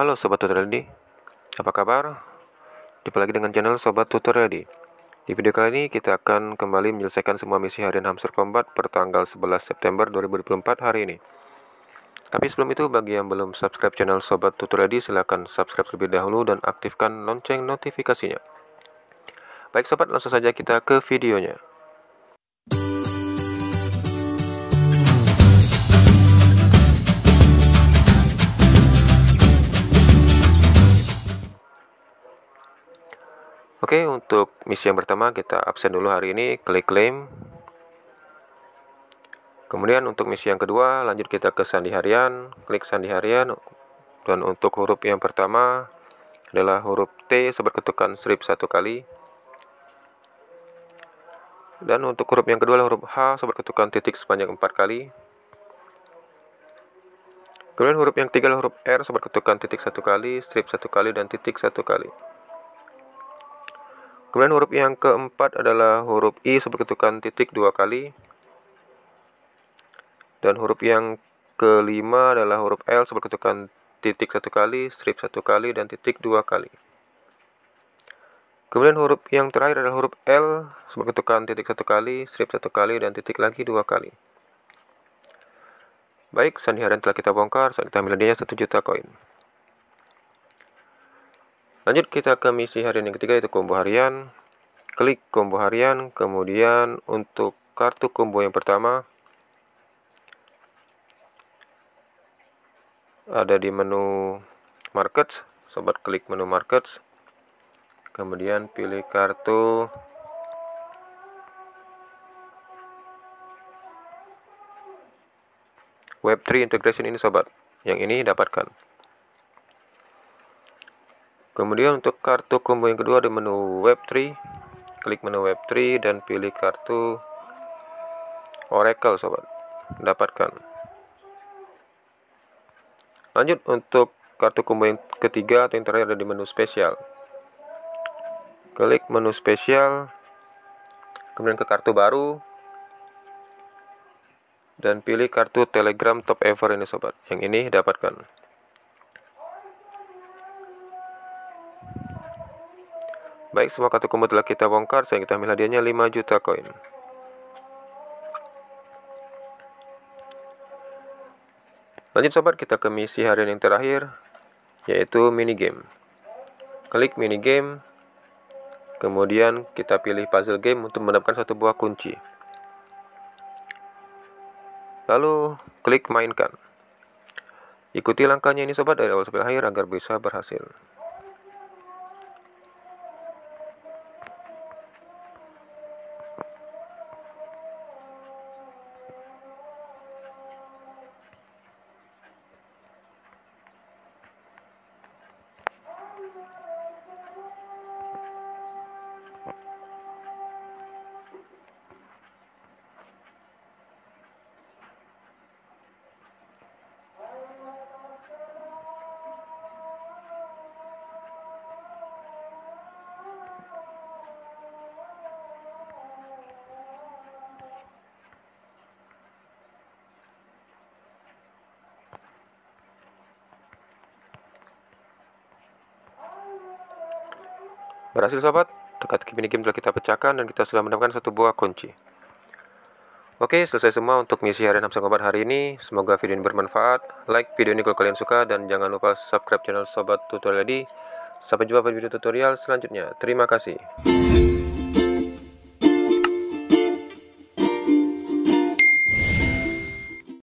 Halo Sobat Tutor Ready, apa kabar? Jumpa lagi dengan channel Sobat Tutor Ready. Di video kali ini kita akan kembali menyelesaikan semua misi harian Hamster Combat per tanggal 11 September 2024 hari ini. Tapi sebelum itu, bagi yang belum subscribe channel Sobat Tutor Ready, silahkan subscribe terlebih dahulu dan aktifkan lonceng notifikasinya. Baik Sobat, langsung saja kita ke videonya. Oke, untuk misi yang pertama kita absen dulu hari ini, klik claim. Kemudian untuk misi yang kedua, lanjut kita ke sandi harian, klik sandi harian. Dan untuk huruf yang pertama adalah huruf T sobat ketukan strip satu kali. Dan untuk huruf yang kedua adalah huruf H sobat ketukan titik sepanjang empat kali. Kemudian huruf yang ketiga adalah huruf R sobat ketukan titik satu kali, strip satu kali, dan titik satu kali. Kemudian huruf yang keempat adalah huruf I seperti ketukan titik dua kali. Dan huruf yang kelima adalah huruf L seperti ketukan titik satu kali, strip satu kali, dan titik dua kali. Kemudian huruf yang terakhir adalah huruf L seperti ketukan titik satu kali, strip satu kali, dan titik lagi dua kali. Baik, sandi harian telah kita bongkar, saat kita ambil hadiahnya 1 juta koin lanjut kita ke misi harian yang ketiga yaitu combo harian klik combo harian kemudian untuk kartu combo yang pertama ada di menu markets sobat klik menu markets kemudian pilih kartu Web3 integration ini sobat, yang ini dapatkan kemudian untuk kartu combo yang kedua di menu web3 klik menu web3 dan pilih kartu Oracle sobat dapatkan lanjut untuk kartu combo yang ketiga atau yang terakhir ada di menu spesial klik menu spesial kemudian ke kartu baru dan pilih kartu telegram top ever ini sobat yang ini dapatkan Baik, semua kartu kombo telah kita bongkar. sehingga kita ambil hadiahnya 5 juta koin. Lanjut sobat, kita ke misi harian yang terakhir, yaitu minigame. Klik minigame, kemudian kita pilih puzzle game untuk mendapatkan satu buah kunci. Lalu klik mainkan. Ikuti langkahnya ini sobat dari awal sampai akhir agar bisa berhasil. Berhasil sobat, tekat kini game telah kita pecahkan dan kita sudah mendapatkan satu buah kunci. Oke, selesai semua untuk misi harian Hamsang Obat hari ini. Semoga video ini bermanfaat. Like video ini kalau kalian suka dan jangan lupa subscribe channel Sobat Tutorial Lady. Sampai jumpa di video tutorial selanjutnya. Terima kasih.